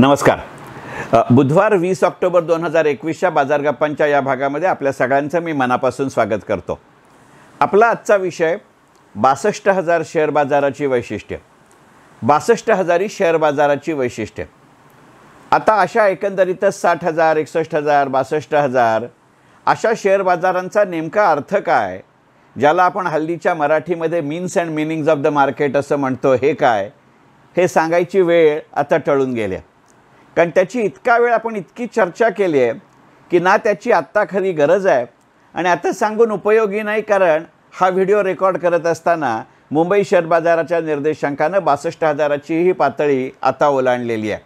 नमस्कार बुधवार वीस ऑक्टोबर दोन हजार एकवीसच्या बाजारगप्पांच्या या भागामध्ये आपल्या सगळ्यांचं मी मनापासून स्वागत करतो आपला आजचा विषय बासष्ट हजार शेअर बाजाराची वैशिष्ट्य बासष्ट हजारी शेअर बाजाराची वैशिष्ट्य आता अशा एकंदरीतच साठ हजार एकसष्ट हजार बासष्ट हजार अशा शेअर बाजारांचा नेमका अर्थ काय ज्याला आपण हल्लीच्या मराठीमध्ये means and meanings of the market असं म्हणतो हे काय हे सांगायची वेळ आता टळून गेल्या कारण त्याची इतका वेळ आपण इतकी चर्चा केली आहे की ना त्याची आत्ता खरी गरज आहे आणि आता सांगून उपयोगी नाही कारण हा व्हिडिओ रेकॉर्ड करत असताना मुंबई शेअर बाजाराच्या निर्देशांकानं बासष्ट हजाराची ही पातळी आता ओलांडलेली आहे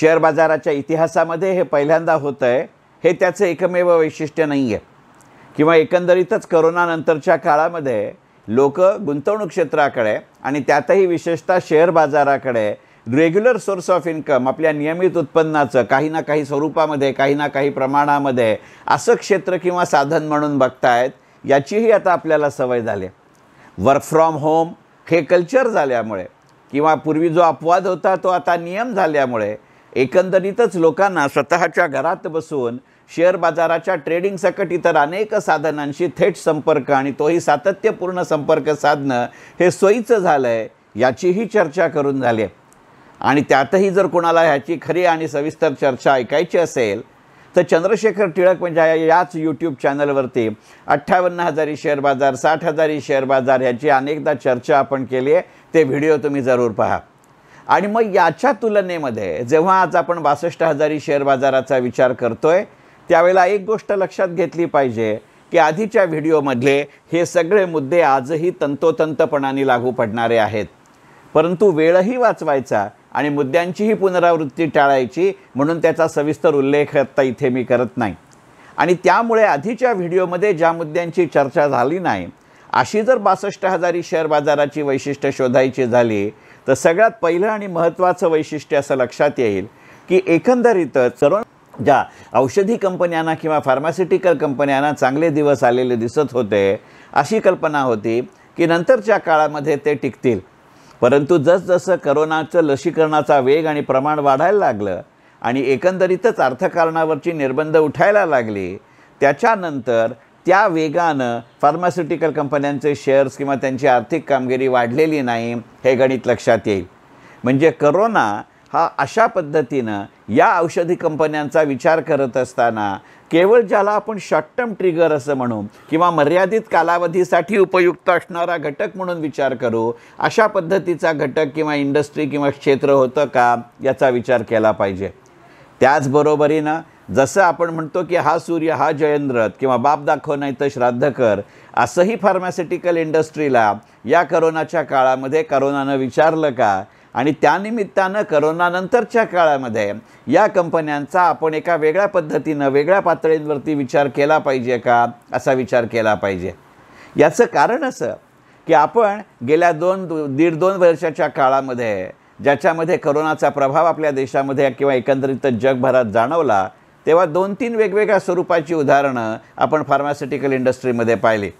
शेअर बाजाराच्या इतिहासामध्ये हे पहिल्यांदा होतं आहे हे त्याचं एकमेव वैशिष्ट्य नाही आहे किंवा एकंदरीतच करोनानंतरच्या काळामध्ये लोक गुंतवणूक क्षेत्राकडे आणि त्यातही विशेषतः शेअर बाजाराकडे रेग्युलर सोर्स ऑफ इन्कम आपल्या नियमित उत्पन्नाचं काही ना काही स्वरूपामध्ये काही ना काही प्रमाणामध्ये असं क्षेत्र किंवा साधन म्हणून बघतायत याचीही आता आपल्याला सवय झाली वर्क फ्रॉम होम हे कल्चर झाल्यामुळे किंवा पूर्वी जो अपवाद होता तो आता नियम झाल्यामुळे एकंदरीतच लोकांना स्वतःच्या घरात बसून शेअर बाजाराच्या ट्रेडिंगसकट इतर अनेक साधनांशी थेट संपर्क आणि तोही सातत्यपूर्ण संपर्क साधणं हे सोयीचं झालं आहे याचीही चर्चा करून झाली आहे आणि त्यातही जर कोणाला ह्याची खरी आणि सविस्तर चर्चा ऐकायची असेल तर चंद्रशेखर टिळक म्हणजे याच यूट्यूब चॅनलवरती अठ्ठावन्न हजारी शेअर बाजार साठ हजारी शेअर बाजार ह्याची अनेकदा चर्चा आपण केली आहे ते व्हिडिओ तुम्ही जरूर पहा आणि मग याच्या तुलनेमध्ये जेव्हा आज आपण बासष्ट हजारी शेअर बाजाराचा विचार करतोय त्यावेळेला एक गोष्ट लक्षात घेतली पाहिजे की आधीच्या व्हिडिओमधले हे सगळे मुद्दे आजही तंतोतंतपणाने लागू पडणारे आहेत परंतु वेळही वाचवायचा आणि मुद्द्यांचीही पुनरावृत्ती टाळायची म्हणून त्याचा सविस्तर उल्लेख आत्ता इथे मी करत नाही आणि त्यामुळे आधीच्या व्हिडिओमध्ये ज्या मुद्द्यांची चर्चा झाली नाही अशी जर बासष्ट हजारी शेअर बाजाराची वैशिष्ट्य शोधायची झाली तर सगळ्यात पहिलं आणि महत्त्वाचं वैशिष्ट्य असं लक्षात येईल की एकंदरीतच सर्व ज्या औषधी कंपन्यांना किंवा फार्मास्युटिकल कंपन्यांना चांगले दिवस आलेले दिसत होते अशी कल्पना होती की नंतरच्या काळामध्ये ते टिकतील परंतु जसजसं करोनाचं लसीकरणाचा वेग आणि प्रमाण वाढायला लागलं आणि एकंदरीतच अर्थकारणावरची निर्बंध उठायला लागले त्याच्यानंतर त्या वेगानं फार्मास्युटिकल कंपन्यांचे शेअर्स किंवा त्यांची आर्थिक कामगिरी वाढलेली नाही हे गणित लक्षात येईल म्हणजे करोना हा अशा पद्धतीनं या औषधी कंपन्यांचा विचार करत असताना केवळ ज्याला आपण शॉर्ट टर्म ट्रिगर असं म्हणू किंवा मर्यादित कालावधीसाठी उपयुक्त असणारा घटक म्हणून विचार करू अशा पद्धतीचा घटक किंवा इंडस्ट्री किंवा क्षेत्र होतं का याचा विचार केला पाहिजे त्याचबरोबरीनं जसं आपण म्हणतो की हा सूर्य हा जयंद्रथ किंवा बाप दाखव नाही तर श्राद्ध कर असंही फार्मास्युटिकल इंडस्ट्रीला या करोनाच्या काळामध्ये करोनानं विचारलं का आणि त्यानिमित्तानं करोनानंतरच्या काळामध्ये या कंपन्यांचा आपण एका वेगळ्या पद्धतीनं वेगळ्या पातळींवरती विचार केला पाहिजे का असा विचार केला पाहिजे याचं कारण असं की आपण गेल्या दोन दीड दोन वर्षाच्या काळामध्ये ज्याच्यामध्ये करोनाचा प्रभाव आपल्या देशामध्ये किंवा एकंदरीत जगभरात जाणवला तेव्हा दोन तीन वेगवेगळ्या स्वरूपाची उदाहरणं आपण फार्मास्युटिकल इंडस्ट्रीमध्ये पाहिली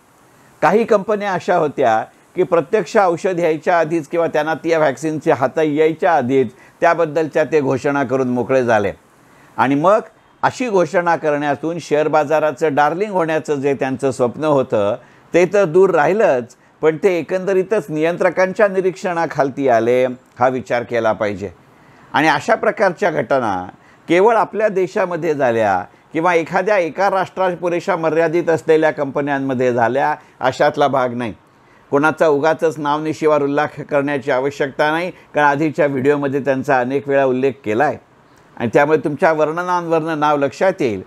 काही कंपन्या अशा होत्या की प्रत्यक्ष औषध यायच्या आधीच किंवा त्यांना त्या व्हॅक्सिनची हाता यायच्या आधीच त्याबद्दलच्या ते घोषणा करून मोकळे झाले आणि मग अशी घोषणा करण्यातून शेअर बाजाराचं डार्लिंग होण्याचं जे त्यांचं स्वप्न होतं ते तर दूर राहिलंच पण ते एकंदरीतच नियंत्रकांच्या निरीक्षणाखालती आले हा विचार केला पाहिजे आणि अशा प्रकारच्या घटना केवळ आपल्या देशामध्ये झाल्या किंवा एखाद्या एका राष्ट्रापुरेशा मर्यादित असलेल्या कंपन्यांमध्ये झाल्या अशातला भाग नाही कोणाचा उगाचंच नावनिशिवार उल्लेख करण्याची आवश्यकता नाही कारण आधीच्या व्हिडिओमध्ये त्यांचा अनेक वेळा उल्लेख केला आहे आणि त्यामुळे तुमच्या वर्णनांवरनं नाव लक्षात येईल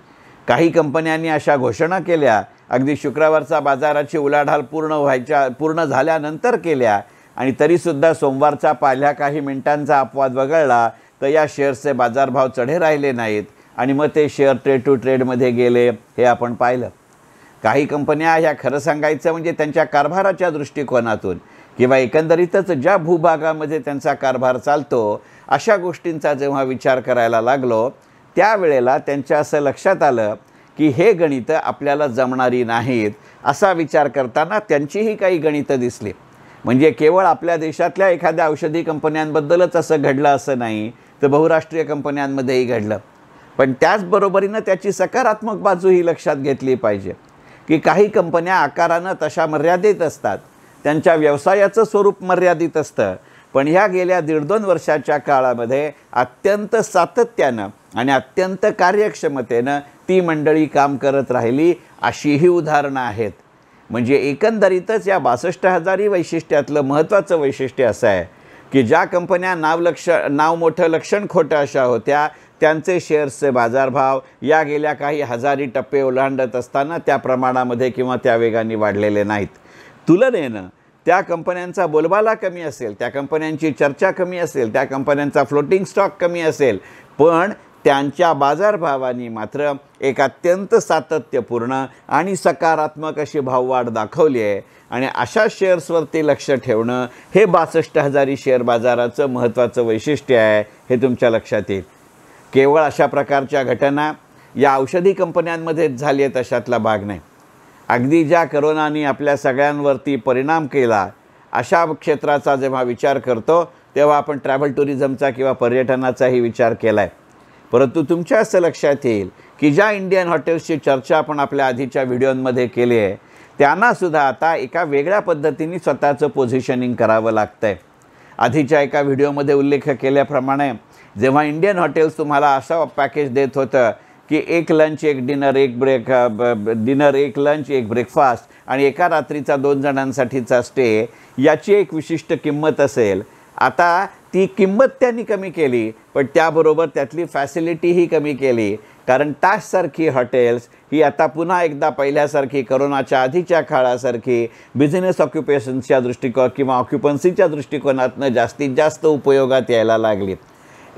काही कंपन्यांनी अशा घोषणा केल्या अगदी शुक्रवारचा बाजाराची उलाढाल पूर्ण व्हायच्या पूर्ण झाल्यानंतर केल्या आणि तरीसुद्धा सोमवारचा पाल्या काही मिनिटांचा अपवाद वगळला तर या शेअर्सचे बाजारभाव चढे राहिले नाहीत आणि मग ते शेअर ट्रेड टू ट्रेडमध्ये गेले हे आपण पाहिलं काही कंपन्या ह्या खरं सांगायचं म्हणजे त्यांच्या कारभाराच्या दृष्टिकोनातून किंवा एकंदरीतच ज्या भूभागामध्ये त्यांचा कारभार चालतो अशा गोष्टींचा जेव्हा विचार करायला लागलो त्यावेळेला त्यांच्या असं लक्षात आलं की हे गणितं आपल्याला जमणारी नाहीत असा विचार करताना त्यांचीही काही गणितं दिसली म्हणजे केवळ आपल्या देशातल्या एखाद्या औषधी कंपन्यांबद्दलच असं घडलं असं नाही तर बहुराष्ट्रीय कंपन्यांमध्येही घडलं पण त्याचबरोबरीनं त्याची सकारात्मक बाजूही लक्षात घेतली पाहिजे की काही कंपन्या आकारानं तशा मर्यादित असतात त्यांच्या व्यवसायाचं स्वरूप मर्यादित असतं पण ह्या गेल्या दीड दोन वर्षाच्या काळामध्ये अत्यंत सातत्यानं आणि अत्यंत कार्यक्षमतेनं ती मंडळी काम करत राहिली अशीही उदाहरणं आहेत म्हणजे एकंदरीतच या बासष्ट हजारी वैशिष्ट्यातलं महत्त्वाचं वैशिष्ट्य असं आहे की ज्या कंपन्या नाव लक्ष नाव मोठं लक्षण खोटं अशा होत्या त्यांचे शेअर्सचे बाजारभाव या गेल्या काही हजारी टप्पे ओलांडत असताना त्या प्रमाणामध्ये किंवा त्या वेगाने वाढलेले नाहीत तुलनेनं त्या कंपन्यांचा बोलबाला कमी असेल त्या कंपन्यांची चर्चा कमी असेल त्या कंपन्यांचा फ्लोटिंग स्टॉक कमी असेल पण त्यांच्या बाजारभावाने मात्र एक अत्यंत सातत्यपूर्ण आणि सकारात्मक अशी भाववाढ दाखवली आहे आणि अशा शेअर्सवरती लक्ष ठेवणं हे बासष्ट हजारी शेअर बाजाराचं महत्त्वाचं वैशिष्ट्य आहे हे तुमच्या लक्षात येईल केवळ अशा प्रकारच्या घटना या औषधी कंपन्यांमध्येच झाली आहेत अशातला भाग नाही अगदी ज्या करोनाने आपल्या सगळ्यांवरती परिणाम केला अशा क्षेत्राचा जेव्हा विचार करतो तेव्हा आपण ट्रॅव्हल टुरिझमचा किंवा पर्यटनाचाही विचार केला आहे परंतु तुमच्या असं लक्षात येईल की ज्या इंडियन हॉटेल्सची चर्चा आपण आपल्या आधीच्या व्हिडिओंमध्ये केली आहे त्यांनासुद्धा आता एका वेगळ्या पद्धतीने स्वतःचं पोझिशनिंग करावं लागतं आहे आधीच्या एका व्हिडिओमध्ये उल्लेख केल्याप्रमाणे जेव्हा इंडियन हॉटेल्स तुम्हाला असं पॅकेज देत होतं की एक लंच एक डिनर एक ब्रेक डिनर एक लंच एक ब्रेकफास्ट आणि एका रात्रीचा दोन जणांसाठीचा स्टे याची एक विशिष्ट किंमत असेल आता ती किंमत त्यांनी कमी केली पण त्याबरोबर त्यातली फॅसिलिटीही कमी केली कारण ताशसारखी हॉटेल्स ही आता पुन्हा एकदा पहिल्यासारखी करोनाच्या आधीच्या काळासारखी बिझनेस ऑक्युपेशन्सच्या दृष्टिकोन किंवा ऑक्युपन्सीच्या दृष्टिकोनातनं जास्तीत जास्त उपयोगात यायला लागली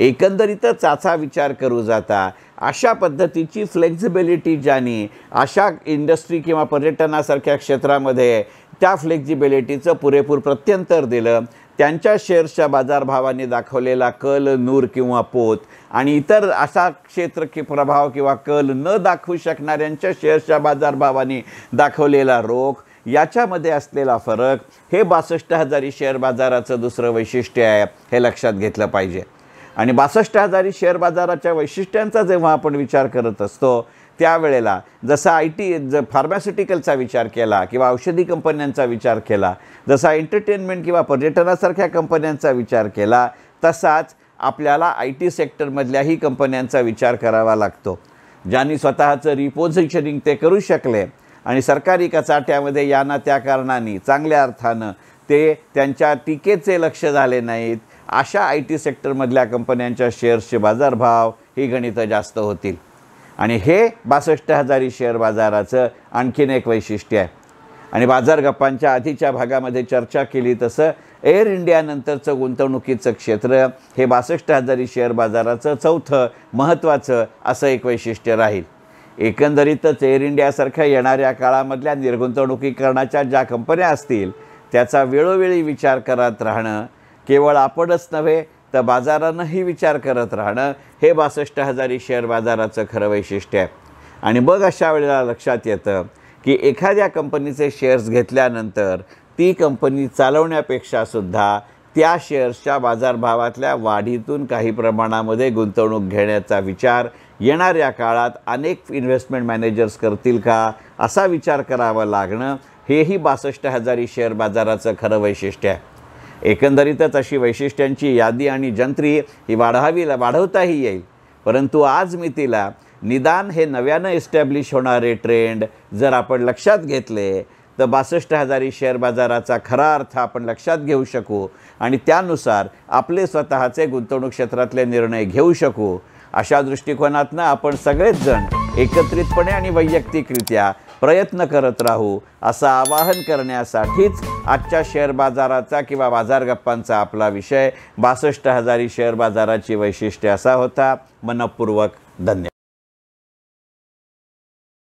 एकंदरीतच त्याचा विचार करू जाता अशा पद्धतीची फ्लेक्झिबिलिटी ज्यानी अशा इंडस्ट्री किंवा पर्यटनासारख्या क्षेत्रामध्ये त्या फ्लेक्झिबिलिटीचं पुरेपूर प्रत्यंतर दिलं त्यांच्या शेअर्सच्या बाजारभावाने दाखवलेला कल नूर किंवा पोत आणि इतर असा क्षेत्र की प्रभाव किंवा कल न दाखवू शकणाऱ्यांच्या शेअर्सच्या बाजारभावाने दाखवलेला रोख याच्यामध्ये असलेला फरक हे बासष्ट हजारी शेअर बाजाराचं दुसरं वैशिष्ट्य आहे हे लक्षात घेतलं पाहिजे आणि बासष्ट हजारी शेअर बाजाराच्या वैशिष्ट्यांचा जेव्हा आपण विचार करत असतो त्यावेळेला जसा आय टी ज फार्मास्युटिकलचा विचार केला किंवा औषधी कंपन्यांचा विचार केला जसा एंटरटेनमेंट किंवा पर्यटनासारख्या कंपन्यांचा विचार केला तसाच आपल्याला आय टी सेक्टरमधल्याही कंपन्यांचा विचार करावा लागतो ज्यांनी स्वतःचं रिपोझिशनिंग ते करू शकले आणि सरकारी कचाट्यामध्ये ना त्या कारणाने चांगल्या अर्थानं ते त्यांच्या टीकेचे लक्ष झाले नाहीत अशा आय टी सेक्टरमधल्या कंपन्यांच्या शेअर्सचे बाजारभाव ही गणितं जास्त होतील आणि हे बासष्ट हजारी शेअर बाजाराचं आणखीन एक वैशिष्ट्य आहे आणि बाजार गप्पांच्या आधीच्या भागामध्ये चर्चा केली तसं एअर इंडियानंतरचं गुंतवणुकीचं क्षेत्र हे बासष्ट हजारी शेअर बाजाराचं चौथं महत्त्वाचं असं एक वैशिष्ट्य राहील एकंदरीतच एअर इंडियासारख्या येणाऱ्या काळामधल्या निर्गुंतवणुकीकरणाच्या ज्या कंपन्या असतील त्याचा वेळोवेळी विचार करत राहणं केवळ आपणच नव्हे तर बाजारानंही विचार करत राहणं हे बासष्ट हजारी शेअर बाजाराचं खरं वैशिष्ट्य आहे आणि मग अशा वेळेला लक्षात येतं की एखाद्या कंपनीचे शेअर्स घेतल्यानंतर ती कंपनी चालवण्यापेक्षा सुद्धा त्या शेअर्सच्या बाजारभावातल्या वाढीतून काही प्रमाणामध्ये गुंतवणूक घेण्याचा विचार येणाऱ्या काळात अनेक इन्व्हेस्टमेंट मॅनेजर्स करतील का असा विचार करावा लागणं हेही बासष्ट हजारी शेअर बाजाराचं खरं वैशिष्ट्य आहे एकंदरीतच अशी वैशिष्ट्यांची यादी आणि जंत्री ही वाढावी वाढवताही येईल परंतु आज मी तिला निदान हे नव्यानं इस्टॅब्लिश होणारे ट्रेंड जर आपण लक्षात घेतले तर बासष्ट हजारी शेअर बाजाराचा खरा अर्थ आपण लक्षात घेऊ शकू आणि त्यानुसार आपले स्वतःचे गुंतवणूक क्षेत्रातले निर्णय घेऊ शकू अशा दृष्टिकोनातनं आपण सगळेच जण एकत्रितपणे आणि वैयक्तिकरित्या प्रयत्न करत राहू असं आवाहन करण्यासाठीच आजच्या शेअर बाजाराचा किंवा बाजार गप्पांचा आपला विषय बासष्ट हजारी शेअर बाजाराची वैशिष्ट्य असा होता मनपूर्वक धन्यवाद